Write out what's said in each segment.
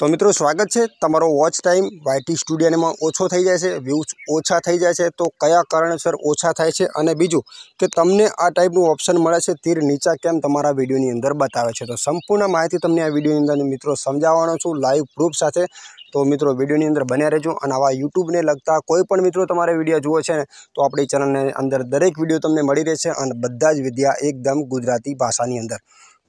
તો મિત્રો સ્વાગત છે તમારો વોચ ટાઈમ YT સ્ટુડિયોનેમાં ઓછો થઈ જાય છે વ્યૂઝ ઓછા થઈ જાય છે તો કયા કારણસર ઓછા થાય છે અને બીજું કે તમને આ ટાઈપનું ઓપ્શન મળ છે તીર નીચે કેમ તમારા વિડિયોની અંદર બતાવે છે તો સંપૂર્ણ માહિતી તમને આ વિડિયોની અંદર મિત્રો સમજાવવાનો છું લાઈવ પ્રૂફ સાથે તો મિત્રો વિડિયોની અંદર બન્યા રહેજો અને આવા YouTube ને લગતા કોઈ પણ મિત્રો તમારા વિડિયો જોવો છે ને તો આપણી ચેનલને અંદર દરેક વિડિયો તમને મળી રહેશે અને બધા જ વિધ્યા એકદમ ગુજરાતી ભાષાની અંદર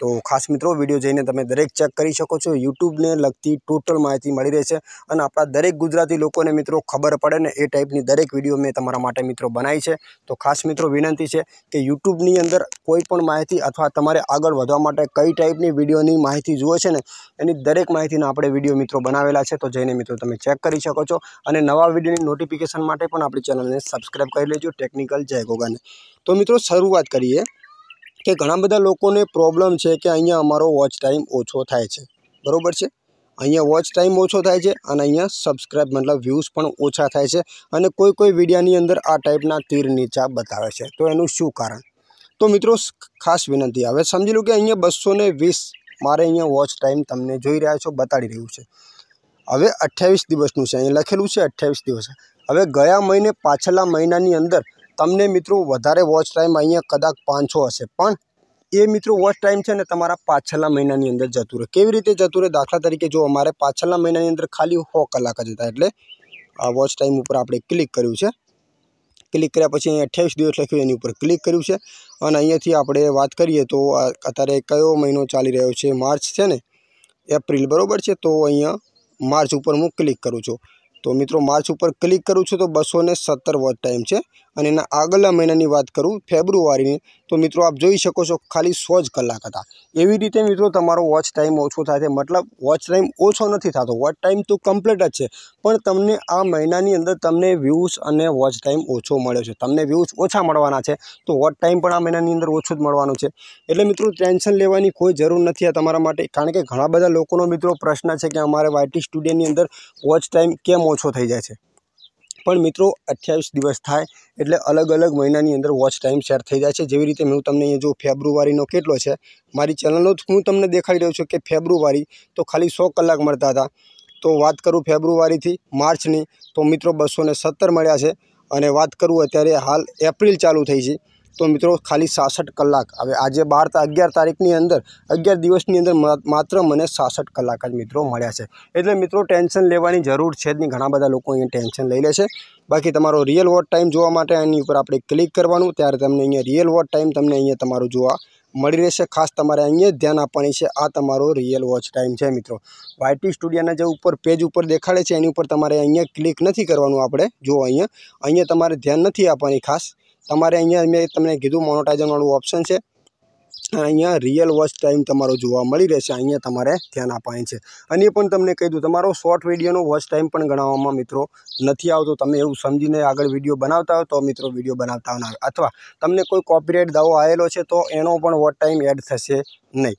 તો ખાસ મિત્રો વિડિયો જોઈને તમે દરેક ચેક કરી શકો છો YouTube ને લગતી ટોટલ માહિતી મળી રહેશે અને આપા દરેક ગુજરાતી લોકોને મિત્રો ખબર પડે ને એ ટાઈપની દરેક વિડિયો મે તમારા માટે મિત્રો બનાવી છે તો ખાસ મિત્રો વિનંતી છે કે YouTube ની અંદર કોઈ પણ માહિતી અથવા તમારે આગળ વધવા માટે કઈ ટાઈપની વિડિયોની માહિતી જો હોય છે ને એની દરેક માહિતીનો આપણે વિડિયો મિત્રો બનાવેલા છે તો જોઈને મિત્રો તમે ચેક કરી શકો છો અને નવા વિડિયોની નોટિફિકેશન માટે પણ આપડે ચેનલને સબ્સ્ક્રાઇબ કરી લેજો ટેકનિકલ જય ગોગાને તો મિત્રો શરૂઆત કરીએ કે ઘણા બધા લોકોને પ્રોબ્લેમ છે કે અહીંયા અમારો વોચ ટાઈમ ઓછો થાય છે બરાબર છે અહીંયા વોચ ટાઈમ ઓછો થાય છે અને અહીંયા સબસ્ક્રાઈબ મતલબ વ્યૂઝ પણ ઓછા થાય છે અને કોઈ કોઈ વિડીયાની અંદર આ ટાઈપના તીર નીચા બતાવે છે તો એનું શું કારણ તો મિત્રો ખાસ વિનંતી હવે સમજી લો કે અહીંયા બસો વીસ મારે અહીંયા વોચ ટાઈમ તમને જોઈ રહ્યા છો બતાડી રહ્યું છે હવે અઠ્યાવીસ દિવસનું છે અહીંયા લખેલું છે અઠ્યાવીસ દિવસ હવે ગયા મહિને પાછલા મહિનાની અંદર અમને મિત્રો વધારે વોચ ટાઈમ અહીંયા કદાક 500 હશે પણ એ મિત્રો વોચ ટાઈમ છે ને તમારું પાછલા મહિનાની અંદર જતો રહે કેવી રીતે જતો રહે દાખલા તરીકે જો અમારે પાછલા મહિનાની અંદર ખાલી 100 કલાક જતાં એટલે આ વોચ ટાઈમ ઉપર આપણે ક્લિક કર્યું છે ક્લિક કર્યા પછી અહીં 28 દિવસ લખ્યું એની ઉપર ક્લિક કર્યું છે અને અહીંયાથી આપણે વાત કરીએ તો આ અત્યારે કયો મહિનો ચાલી રહ્યો છે માર્ચ છે ને એપ્રિલ બરોબર છે તો અહીંયા માર્ચ ઉપર હું ક્લિક કરું છું તો મિત્રો માર્ચ ઉપર ક્લિક કરું છું તો બસો સત્તર વોચ ટાઈમ છે અને એના આગલા મહિનાની વાત કરું ફેબ્રુઆરીની તો મિત્રો આપ જોઈ શકો છો ખાલી સો જ કલાક હતા એવી રીતે મિત્રો તમારો વોચ ટાઈમ ઓછો થાય છે મતલબ વોચ ટાઈમ ઓછો નથી થતો વોચ ટાઈમ તો કમ્પ્લીટ જ છે પણ તમને આ મહિનાની અંદર તમને વ્યૂઝ અને વોચ ટાઈમ ઓછો મળ્યો છે તમને વ્યૂઝ ઓછા મળવાના છે તો વોચ ટાઈમ પણ આ મહિનાની અંદર ઓછો જ મળવાનો છે એટલે મિત્રો ટેન્શન લેવાની કોઈ જરૂર નથી આ તમારા માટે કારણ કે ઘણા બધા લોકોનો મિત્રો પ્રશ્ન છે કે અમારે વાયટી સ્ટુડિયોની અંદર વોચ ટાઈમ કેમ ઓછો થઈ જાય છે પણ મિત્રો 28 દિવસ થાય એટલે અલગ અલગ મહિનાની અંદર વોચ ટાઈમ શેર થઈ જાય છે જેવી રીતે મે હું તમને અહીંયા જો ફેબ્રુઆરી નો કેટલો છે મારી ચેનલ ઓથ હું તમને દેખાઈ રહ્યો છું કે ફેબ્રુઆરી તો ખાલી 100 કલાક મળતા હતા તો વાત કરું ફેબ્રુઆરી થી માર્ચ ની તો મિત્રો 217 મળ્યા છે અને વાત કરું અત્યારે હાલ એપ્રિલ ચાલુ થઈ છે તો મિત્રો ખાલી 66 કલાક હવે આજે 12 તારીખ 11 તારીખની અંદર 11 દિવસની અંદર માત્ર મને 66 કલાક જ મિત્રો મળ્યા છે એટલે મિત્રો ટેન્શન લેવાની જરૂર છે ને ઘણા બધા લોકો અહીંયા ટેન્શન લઈ લેશે બાકી તમારો real world ટાઈમ જોવા માટે અહીં ઉપર આપણે ક્લિક કરવાનું ત્યારે તમને અહીંયા real world ટાઈમ તમને અહીંયા તમારો જોવા મળી રહેશે ખાસ તમારે અહીંયા ધ્યાન આપવાની છે આ તમારો real world ટાઈમ છે મિત્રો YT સ્ટુડિયોના જે ઉપર પેજ ઉપર દેખાડે છે એની ઉપર તમારે અહીંયા ક્લિક નથી કરવાનું આપણે જુઓ અહીંયા અહીંયા તમારે ધ્યાન નથી આપવાની ખાસ તમારે અહીંયા મે તમને કીધું મોનેટાઇઝર વાળો ઓપ્શન છે અને અહીંયા real watch time તમારો જોવા મળી રહેશે અહીંયા તમારે ધ્યાન આપવાનું છે અને પણ તમને કીધું તમારો શોર્ટ વિડિયોનો વોચ ટાઈમ પણ ગણવામાં મિત્રો નથી આવતો તમે એવું સમજીને આગળ વિડિયો બનાવતા હો તો મિત્રો વિડિયો બનાવતા આવના અથવા તમને કોઈ કોપીરાઈટ ડાવો આવેલો છે તો એનો પણ વોચ ટાઈમ એડ થશે નહીં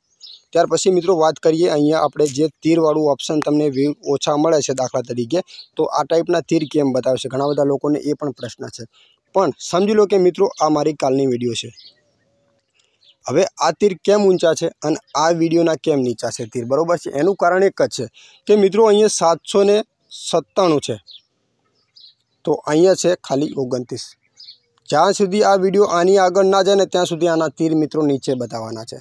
ત્યાર પછી મિત્રો વાત કરીએ અહીંયા આપણે જે તીર વાળો ઓપ્શન તમને view ઓછા મળે છે દાખલા તરીકે તો આ ટાઈપના તીર કેમ બતાવશે ઘણા બધા લોકોને એ પણ પ્રશ્ન છે પણ સમજી લો કે મિત્રો આ મારી કાલની વિડીયો છે હવે આ તીર કેમ ઊંચા છે અને આ વિડીયોના કેમ નીચા છે તીર બરાબર છે એનું કારણ એક જ છે કે મિત્રો અહીંયા સાતસો ને સત્તાણું છે તો અહીંયા છે ખાલી ઓગણત્રીસ જ્યાં સુધી આ વિડીયો આની આગળ ના જાય ને ત્યાં સુધી આના તીર મિત્રો નીચે બતાવવાના છે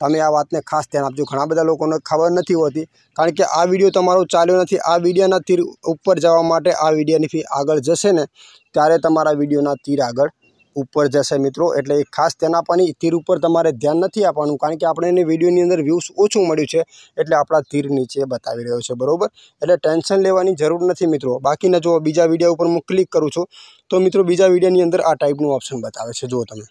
તમે આ વાતને ખાસ ધ્યાન આપજો ઘણા બધા લોકોને ખબર નથી હોતી કારણ કે આ વિડિયો તમારો ચાલ્યો નથી આ વિડિયોના તીર ઉપર જવા માટે આ વિડિયોની ફી આગળ જશે ને ત્યારે તમારા વિડિયોના તીર આગળ ઉપર જશે મિત્રો એટલે એક ખાસ ધ્યાન આપવાનું એ તીર ઉપર તમારે ધ્યાન નથી આપવાનું કારણ કે આપણે એ વિડિયોની અંદર વ્યૂઝ ઓછું મળ્યું છે એટલે આપણું તીર નીચે બતાવી રહ્યો છે બરોબર એટલે ટેન્શન લેવાની જરૂર નથી મિત્રો બાકીના જો બીજા વિડિયો ઉપર હું ક્લિક કરું છું તો મિત્રો બીજા વિડિયોની અંદર આ ટાઈપનું ઓપ્શન બતાવ આવે છે જો તમે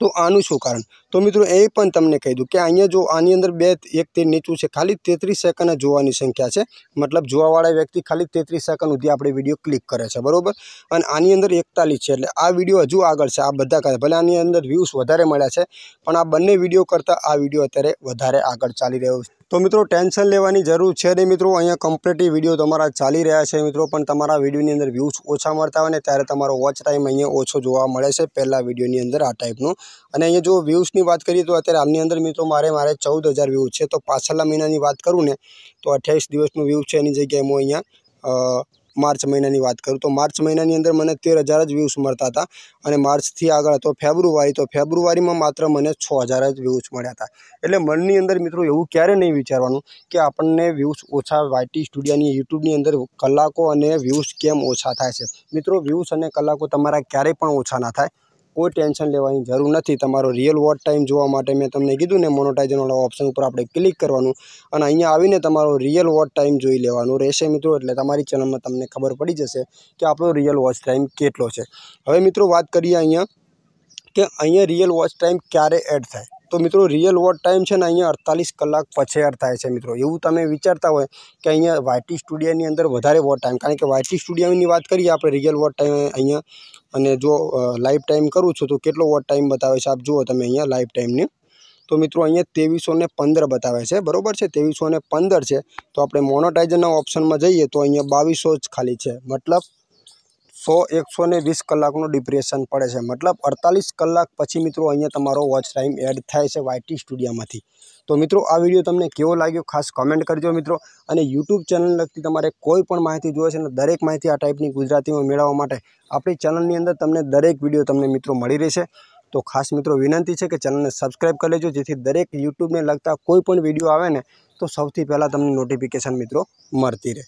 તો આનું શું કારણ તો મિત્રો એ પણ તમે કહી દો કે અહીંયા જો આની અંદર બે એક ત્રણ નીચું છે ખાલી 33 સેકન્ડા જોવાની સંખ્યા છે મતલબ જુવાવાળા વ્યક્તિ ખાલી 33 સેકન્ડ ઉધી આપડે વિડિયો ક્લિક કરે છે બરોબર અને આની અંદર 41 છે એટલે આ વિડિયો હજુ આગળ છે આ બધા કહે ભલે આની અંદર વ્યૂઝ વધારે મળ્યા છે પણ આ બંને વિડિયો કરતા આ વિડિયો અત્યારે વધારે આગળ ચાલી રહ્યો છે तो मित्रों टेंशन लेવાની જરૂર છે ને મિત્રો અહીંયા કમ્પ્લીટલી વિડિયો તમારો ચાલી રહ્યા છે મિત્રો પણ તમારા વિડિયો ની અંદર વ્યૂસ ઓછા મારતા હોય ને ત્યારે તમારો વોચ ટાઈમ અહીંયા ઓછો જોવા મળે છે પહેલા વિડિયો ની અંદર આ ટાઈપ નું અને અહીંયા જો વ્યૂસ ની વાત કરીએ તો અત્યારે આની અંદર મિત્રો મારે મારે 14000 વ્યૂસ છે તો પાછલા મહિનાની વાત કરું ને તો 28 દિવસ નું વ્યૂસ છે એની જગ્યાએ મો અહીંયા માર્ચ મહિનાની વાત કરું તો માર્ચ મહિનાની અંદર મને 13000 જ વ્યૂઝ મળતા હતા અને માર્ચ થી આગળ તો ફેબ્રુઆરી તો ફેબ્રુઆરીમાં માત્ર મને 6000 જ વ્યૂઝ મળ્યા હતા એટલે મને ની અંદર મિત્રો એવું ક્યારે નહી વિચારવાનું કે આપણે વ્યૂઝ ઓછા YT સ્ટુડિયો ની YouTube ની અંદર કલાકો અને વ્યૂઝ કેમ ઓછા થાય છે મિત્રો વ્યૂઝ અને કલાકો તમાર ક્યારે પણ ઓછા ના થાય કોઈ ટેન્શન લેવાની જરૂર નથી તમારો real watch time જોવા માટે મેં તમને કીધું ને મોનેટાઈઝરનો ઓપ્શન ઉપર આપણે ક્લિક કરવાનું અને અહીંયા આવીને તમારો real watch time જોઈ લેવાનો રહેશે મિત્રો એટલે તમારી ચેનલમાં તમને ખબર પડી જશે કે આપણો real watch time કેટલો છે હવે મિત્રો વાત કરીએ અહીંયા કે અહીંયા real watch time ક્યારે એડ થાય તો મિત્રો real world time છે ને અહીંયા 48 કલાક પછેર થાય છે મિત્રો એવું તમે વિચારતા હોય કે અહીંયા YT સ્ટુડિયો ની અંદર વધારે વોટ ટાઈમ કારણ કે YT સ્ટુડિયો ની વાત કરીએ આપણે real world time અહીંયા અને જો લાઈફ ટાઈમ કરું છું તો કેટલો વોટ ટાઈમ બતાવશે આપ જુઓ તમે અહીંયા લાઈફ ટાઈમ ને તો મિત્રો અહીંયા 2315 બતાવે છે બરોબર છે 2315 છે તો આપણે મોનેટાઈઝર ના ઓપ્શન માં જઈએ તો અહીંયા 2200 જ ખાલી છે મતલબ 100 120 કલાકનો ડિપ્રેશન પડે છે મતલબ 48 કલાક પછી મિત્રો અહીંયા તમારો વોચ ટાઈમ એડ થાય છે YT સ્ટુડિયોમાંથી તો મિત્રો આ વિડિયો તમને કેવો લાગ્યો ખાસ કમેન્ટ કરજો મિત્રો અને YouTube ચેનલ નક્તિ તમારે કોઈ પણ માહિતી જો હોય છે ને દરેક માહિતી આ ટાઈપની ગુજરાતીમાં મેળવવા માટે આપણી ચેનલની અંદર તમને દરેક વિડિયો તમને મિત્રો મળી રહેશે તો ખાસ મિત્રો વિનંતી છે કે ચેનલને સબસ્ક્રાઇબ કરી લેજો જેથી દરેક YouTube મેં લગતા કોઈ પણ વિડિયો આવે ને તો સૌથી પહેલા તમને નોટિફિકેશન મિત્રો મળતી રહે